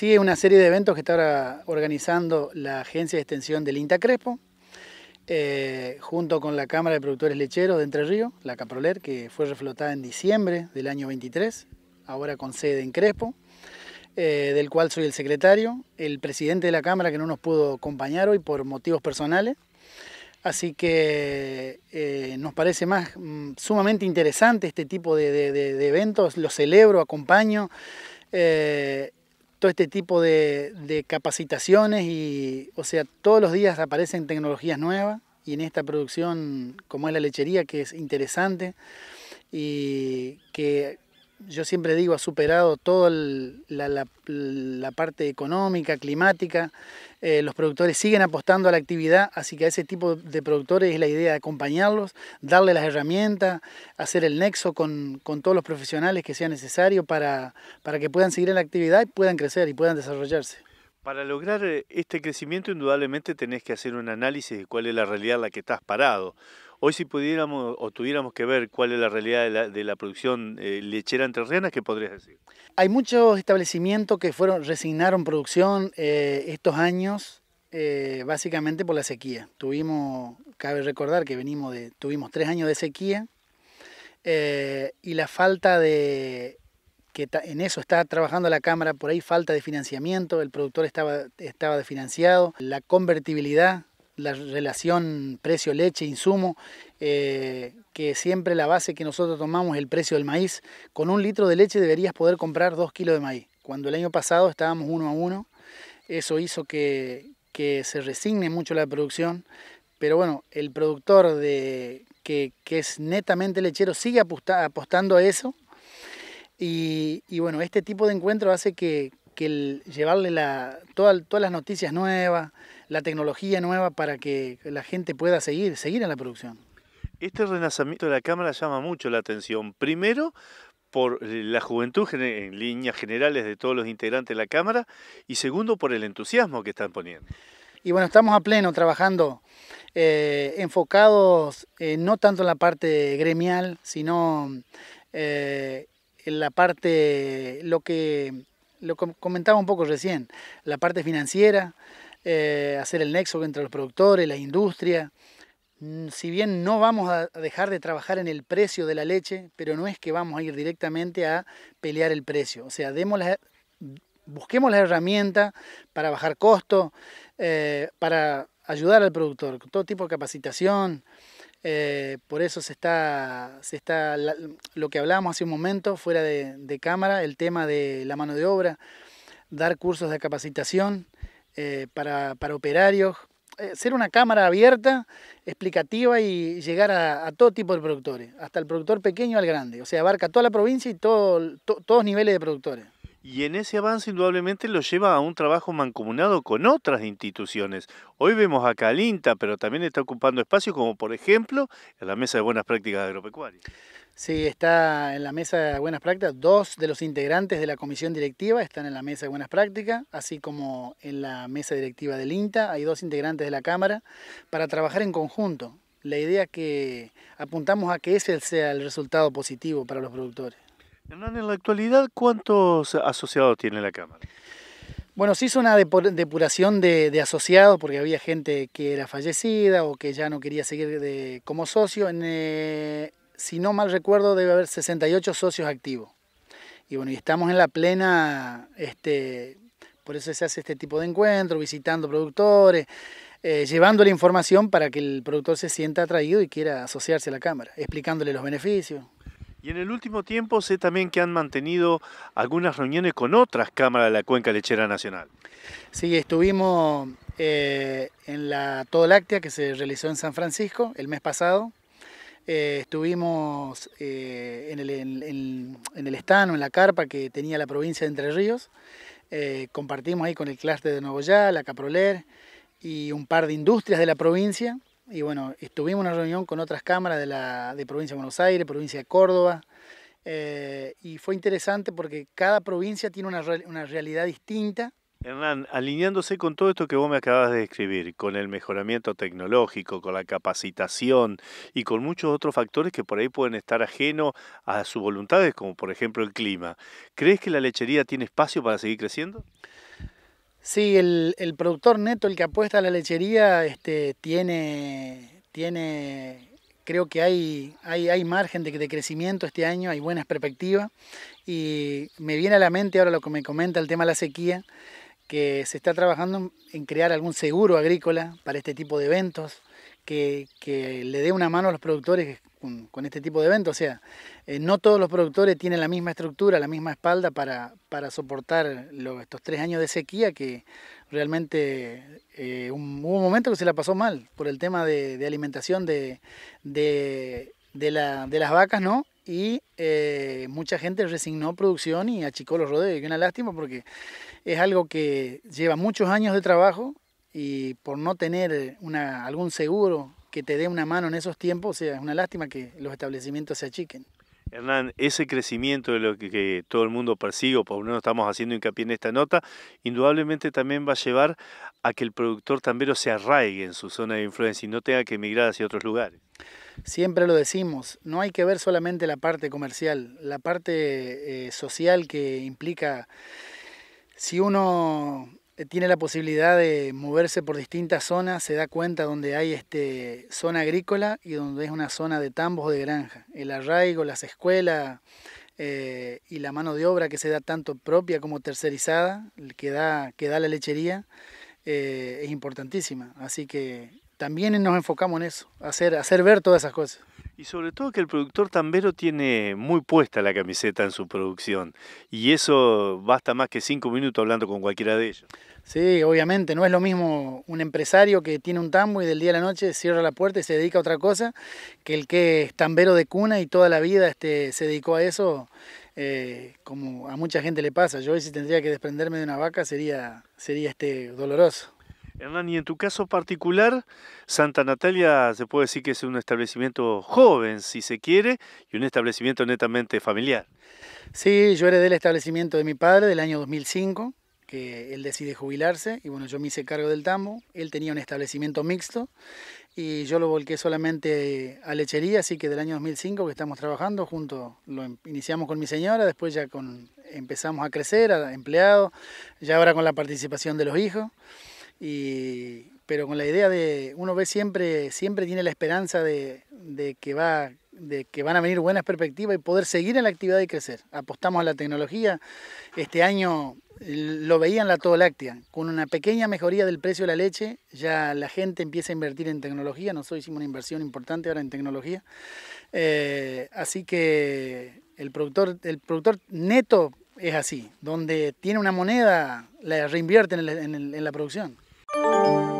Sigue una serie de eventos que está ahora organizando la Agencia de Extensión del INTA Crespo, eh, junto con la Cámara de Productores Lecheros de Entre Ríos, la Caproler, que fue reflotada en diciembre del año 23, ahora con sede en Crespo, eh, del cual soy el secretario, el presidente de la Cámara que no nos pudo acompañar hoy por motivos personales. Así que eh, nos parece más mm, sumamente interesante este tipo de, eventos, los celebro, acompaño todo este tipo de, de, capacitaciones y, o sea, todos los días aparecen tecnologías nuevas y en esta producción, como es la lechería, que es interesante y que yo siempre digo, ha superado toda la, parte económica, climática. Eh, los productores siguen apostando a la actividad, así que a ese tipo de productores es la idea de acompañarlos, darle las herramientas, hacer el nexo con, todos los profesionales que sea necesario para, para que puedan seguir en la actividad y puedan crecer y puedan desarrollarse. Para lograr eh, este crecimiento, indudablemente tenés que hacer un análisis de cuál es la realidad en la que estás parado. Hoy si pudiéramos o tuviéramos que ver cuál es la realidad de la, producción lechera lechera entrerriana, ¿qué podrías decir? Hay muchos establecimientos que fueron resignaron producción eh, estos años eh, básicamente por la sequía. Tuvimos, cabe recordar que venimos de, tuvimos tres años de sequía eh, y la falta de que en eso está trabajando la Cámara, por ahí falta de financiamiento, el productor estaba, estaba desfinanciado, la convertibilidad la relación precio-leche-insumo, eh, que siempre la base que nosotros tomamos es el precio del maíz. Con un litro de leche deberías poder comprar dos kilos de maíz. Cuando el año pasado estábamos uno a uno, eso hizo que, se resigne mucho la producción. Pero bueno, el productor de, que, es netamente lechero sigue apostando a eso. Y, bueno, este tipo de encuentro hace que, llevarle la, todas las noticias nuevas, la tecnología nueva para que la gente pueda seguir, seguir en la producción. Este renacimiento de la cámara llama mucho la atención. Primero, por la juventud en líneas generales de todos los integrantes de la Cámara y segundo, por el entusiasmo que están poniendo. Y bueno, estamos a pleno trabajando eh, enfocados eh, no tanto en la parte gremial, sino eh, en la parte, lo que lo comentaba un poco recién, la parte financiera, eh, hacer el nexo entre los productores, la industria. Mm, si bien no vamos a dejar de trabajar en el precio de la leche, pero no es que vamos a ir directamente a pelear el precio. O sea, demos busquemos las herramientas para bajar costos, eh, para ayudar al productor, todo tipo de capacitación. Eh, por eso se está, se está lo que hablábamos hace un momento, fuera de cámara, el tema de la mano de obra, dar cursos de capacitación eh, para, operarios, eh, ser una cámara abierta, explicativa y llegar a, todo tipo de productores, hasta el productor pequeño al grande, o sea, abarca toda la provincia y todo, los todos niveles de productores. Y en ese avance indudablemente lo lleva a un trabajo mancomunado con otras instituciones. Hoy vemos a Calinta, pero también está ocupando espacios como por ejemplo en la Mesa de Buenas Prácticas Agropecuarias. Sí, está en la mesa de buenas prácticas. Dos de los integrantes de la comisión directiva están en la mesa de buenas prácticas, así como en la mesa directiva del INTA. Hay dos integrantes de la Cámara para trabajar en conjunto. La idea que apuntamos a que ese sea el resultado positivo para los productores. Hernán, en la actualidad, ¿cuántos asociados tiene la Cámara? Bueno, se hizo una depuración de, asociados porque había gente que era fallecida o que ya no quería seguir como socio. En, eh, si no mal recuerdo, debe haber 68 socios activos. Y bueno, y estamos en la plena, este, por eso se hace este tipo de encuentros, visitando productores, eh, llevando la información para que el productor se sienta atraído y quiera asociarse a la cámara, explicándole los beneficios. Y en el último tiempo sé también que han mantenido algunas reuniones con otras cámaras de la Cuenca Lechera Nacional. Sí, estuvimos eh, en la Todo Láctea que se realizó en San Francisco el mes pasado, eh, estuvimos eh, en, el, en, en, estano, en la carpa que tenía la provincia de Entre Ríos. Eh, compartimos ahí con el claster de Ya, la Caproler y un par de industrias de la provincia. Y bueno, estuvimos en una reunión con otras cámaras de, la, provincia de Buenos Aires, provincia de Córdoba. y fue interesante porque cada provincia tiene una realidad distinta Hernán, alineándose con todo esto que vos me acabas de describir, con el mejoramiento tecnológico, con la capacitación y con muchos otros factores que por ahí pueden estar ajenos a sus voluntades, como por ejemplo el clima, ¿crees que la lechería tiene espacio para seguir creciendo? Sí, el, productor neto, el que apuesta a la lechería, este, tiene, tiene creo que hay, hay, margen de, de, crecimiento este año, hay buenas perspectivas. Y me viene a la mente ahora lo que me comenta el tema de la sequía que se está trabajando en crear algún seguro agrícola para este tipo de eventos, que, le dé una mano a los productores con, este tipo de eventos. O sea, eh, no todos los productores tienen la misma estructura, la misma espalda para, soportar estos tres años de sequía que realmente eh, hubo un momento que se la pasó mal por el tema de, alimentación de, de las vacas, ¿no? y eh, mucha gente resignó producción y achicó los rodeos. Y una lástima porque es algo que lleva muchos años de trabajo y por no tener algún seguro que te dé una mano en esos tiempos, sea, es una lástima que los establecimientos se achiquen. Hernán, ese crecimiento de lo que, todo el mundo persigue, por lo estamos haciendo hincapié en esta nota, indudablemente también va a llevar a que el productor tambero se arraigue en su zona de influencia y no tenga que emigrar hacia otros lugares. Siempre lo decimos, no hay que ver solamente la parte comercial, la parte eh, social que implica si uno eh, tiene la posibilidad de moverse por distintas zonas, se da cuenta donde hay este, zona agrícola y donde es una zona de tambos de granja. El arraigo, las escuelas eh, y la mano de obra que se da tanto propia como tercerizada, que da, que da la lechería, es importantísima. Así que también nos enfocamos en eso, hacer, hacer ver todas esas cosas. Y sobre todo que el productor tambero tiene muy puesta la camiseta en su producción. Y eso basta más que cinco minutos hablando con cualquiera de ellos. Sí, obviamente, no es lo mismo un empresario que tiene un tambo y del día a la noche cierra la puerta y se dedica a otra cosa que el que es tambero de cuna y toda la vida este, se dedicó a eso, eh, como a mucha gente le pasa. Yo hoy si tendría que desprenderme de una vaca sería, sería este, doloroso. Hernán, y en tu caso particular, Santa Natalia se puede decir que es un establecimiento joven, si se quiere, y un establecimiento netamente familiar. Sí, yo heredé el establecimiento de mi padre del año 2005, que él decide jubilarse, y bueno, yo me hice cargo del tambo, él tenía un establecimiento mixto, y yo lo volqué solamente a lechería, así que del año 2005 que estamos trabajando juntos, lo em, iniciamos con mi señora, después ya con, empezamos a crecer, a empleados, ya ahora con la participación de los hijos. Y, pero con la idea de, uno ve siempre, siempre tiene la esperanza de, que va, de que van a venir buenas perspectivas y poder seguir en la actividad y crecer. Apostamos a la tecnología. Este año eh, lo veían la todo láctea. Con una pequeña mejoría del precio de la leche, ya la gente empieza a invertir en tecnología. Nosotros hicimos una inversión importante ahora en tecnología. Eh, así que el productor, el productor neto es así, donde tiene una moneda, la reinvierte en la producción. Música